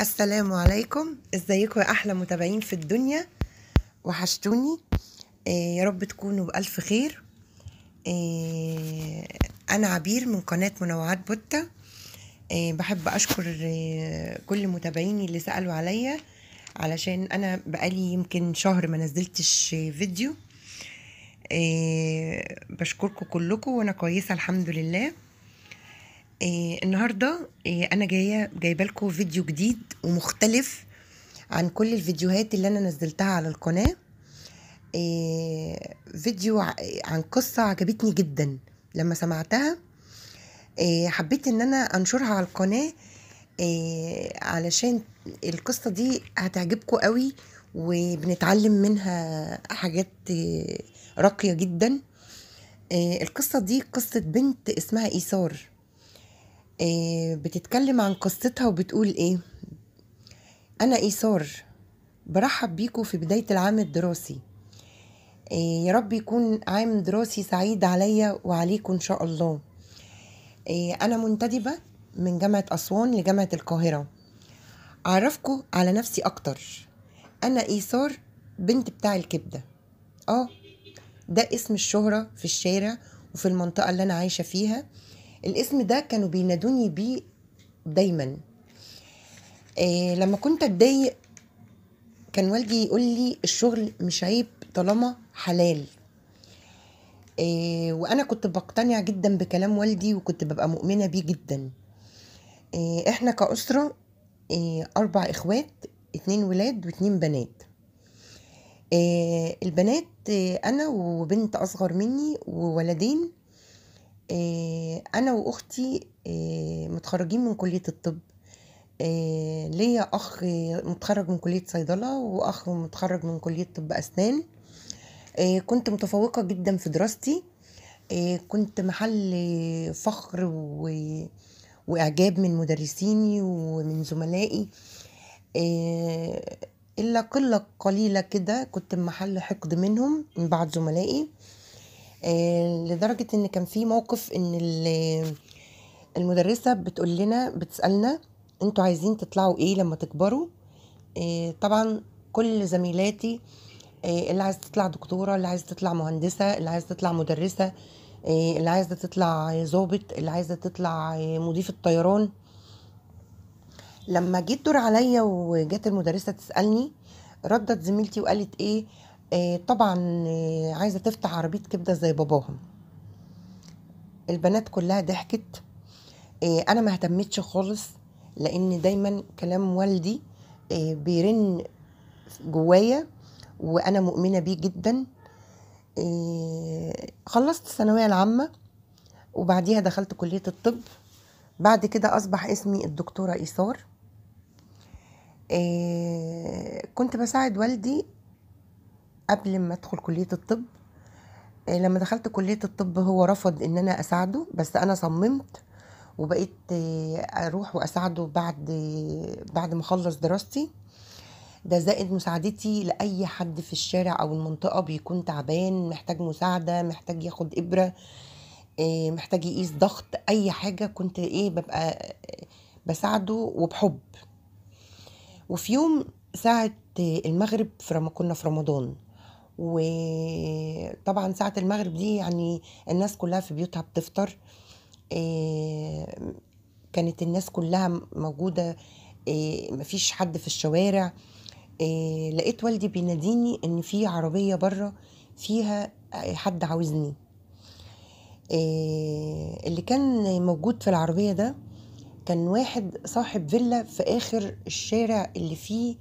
السلام عليكم ازيكم يا احلى متابعين في الدنيا وحشتوني ايه يا رب تكونوا بالف خير ايه انا عبير من قناه منوعات بوتا ايه بحب اشكر ايه كل متابعيني اللي سالوا عليا علشان انا بقالي يمكن شهر ما نزلتش فيديو ايه بشكركم كلكم وانا كويسه الحمد لله إيه النهارده إيه انا جايه جايبه لكم فيديو جديد ومختلف عن كل الفيديوهات اللي انا نزلتها على القناه إيه فيديو عن قصه عجبتني جدا لما سمعتها إيه حبيت ان انا انشرها على القناه إيه علشان القصه دي هتعجبكم قوي وبنتعلم منها حاجات إيه، راقيه جدا إيه القصه دي قصه بنت اسمها ايثار آه، بتتكلم عن قصتها وبتقول ايه انا ايثار برحب بيكم في بداية العام الدراسي آه، يا رب يكون عام دراسي سعيد عليا وعليكم ان شاء الله آه، انا منتدبة من جامعة اسوان لجامعة القاهرة اعرفكم على نفسي اكتر انا ايثار بنت بتاع الكبدة اه ده اسم الشهرة في الشارع وفي المنطقة اللي انا عايشة فيها الاسم ده كانوا بينادوني بيه دايما إيه لما كنت اتضايق كان والدي يقول لي الشغل مش عيب طالما حلال إيه وانا كنت بقتنع جدا بكلام والدي وكنت ببقى مؤمنه بيه جدا إيه احنا كاسره إيه اربع اخوات اتنين ولاد واتنين بنات آه، البنات آه، انا وبنت اصغر مني وولدين آه، انا واختي آه، متخرجين من كليه الطب آه، ليا اخ متخرج من كليه صيدله واخ متخرج من كليه طب اسنان كنت متفوقه جدا في دراستي كنت محل فخر و... واعجاب من مدرسيني ومن زملائي الا قله قليله كده كنت محل حقد منهم من بعض زملائي آه، لدرجه ان كان في موقف ان المدرسه بتقول لنا بتسالنا انتوا عايزين تطلعوا ايه لما تكبروا آه، طبعا كل زميلاتي آه، اللي عايز تطلع دكتوره اللي عايز تطلع مهندسه اللي عايز تطلع مدرسه اللي عايزه تطلع ظابط اللي عايزه تطلع مضيف الطيران لما جيت دور عليا وجت المدرسه تسالني ردت زميلتي وقالت ايه آه، طبعا آه، عايزة تفتح عربية كبدة زي باباهم البنات كلها ضحكت آه، انا ما اهتمتش خالص لان دايما كلام والدي بيرن جوايا وانا مؤمنه بيه جدا خلصت الثانويه العامه وبعديها دخلت كليه الطب بعد كده اصبح اسمي الدكتوره ايثار كنت بساعد والدي قبل ما ادخل كليه الطب آه، لما دخلت كليه الطب هو رفض ان انا اساعده بس انا صممت وبقيت آه، اروح واساعده بعد بعد ما اخلص دراستي ده زائد مساعدتي لاي حد في الشارع او المنطقه بيكون تعبان محتاج مساعده محتاج ياخد ابره آه، محتاج يقيس ضغط اي حاجه كنت ايه ببقى بساعده وبحب وفي يوم ساعه المغرب كنا في رمضان وطبعا ساعة المغرب دي يعني الناس كلها في بيوتها بتفطر آه، كانت الناس كلها موجودة آه، مفيش حد في الشوارع آه، لقيت والدي بيناديني ان في عربية بره فيها حد عاوزني اللي كان موجود في العربية ده كان واحد صاحب فيلا في آخر الشارع اللي فيه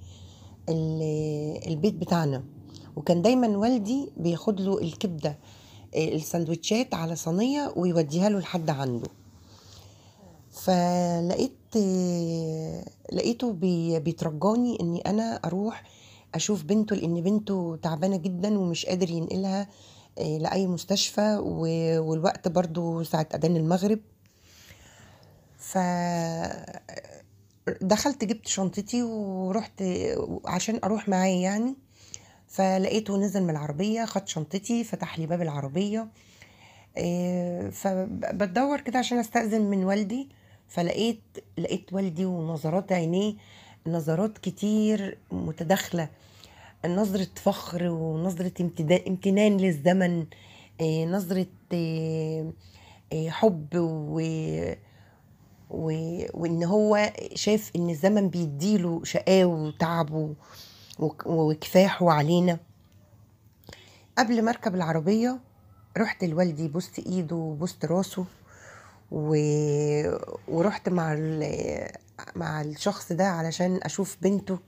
البيت بتاعنا وكان دايما والدي بياخد له الكبده آه، السندوتشات على صينيه ويوديها له لحد عنده فلقيت آه، لقيته بيترجاني اني انا اروح اشوف بنته لان بنته تعبانه جدا ومش قادر ينقلها آه، لاي مستشفى والوقت برضو ساعه اذان المغرب ف دخلت جبت شنطتي ورحت عشان اروح معاه يعني فلقيته نزل من العربية خد شنطتي فتح لي باب العربية آه، فبتدور كده عشان استأذن من والدي فلقيت لقيت والدي ونظرات عينيه نظرات كتير متداخلة نظرة فخر ونظرة امتنان للزمن آه، نظرة آه، حب و... و... وان هو شاف ان الزمن بيديله شقاوه وتعبه وكفاحه علينا قبل ما اركب العربيه رحت لوالدي بوست ايده وبوست راسه و... ورحت مع ال... مع الشخص ده علشان اشوف بنته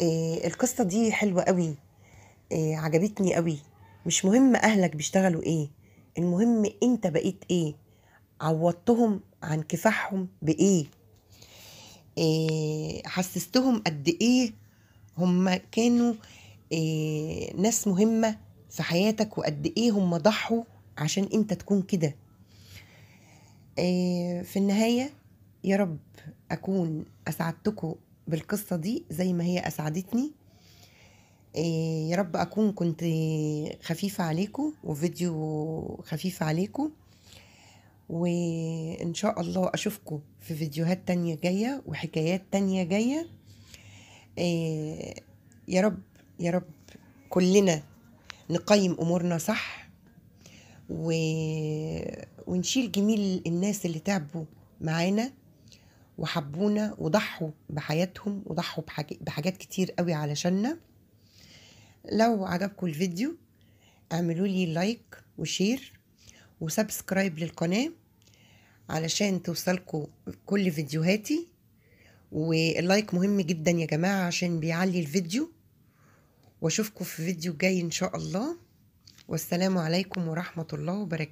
إيه القصه دي حلوه قوي إيه عجبتني قوي مش مهم اهلك بيشتغلوا ايه المهم انت بقيت ايه عوضتهم عن كفاحهم بايه إيه حسستهم قد ايه هم كانوا إيه ناس مهمة في حياتك وقد إيه هم ضحوا عشان أنت تكون كده إيه في النهاية يا رب أكون أسعدتكم بالقصة دي زي ما هي أسعدتني إيه يا رب أكون كنت خفيفة عليكم وفيديو خفيف عليكم وإن شاء الله أشوفكم في فيديوهات تانية جاية وحكايات تانية جاية إيه، يا رب يا رب كلنا نقيم امورنا صح و... ونشيل جميل الناس اللي تعبوا معانا وحبونا وضحوا بحياتهم وضحوا بحاج... بحاجات كتير قوي علشاننا لو عجبكم الفيديو اعملوا لي لايك وشير وسبسكرايب للقناه علشان توصلكم كل فيديوهاتي واللايك مهم جدا يا جماعة عشان بيعلي الفيديو واشوفكم في فيديو جاي ان شاء الله والسلام عليكم ورحمة الله وبركاته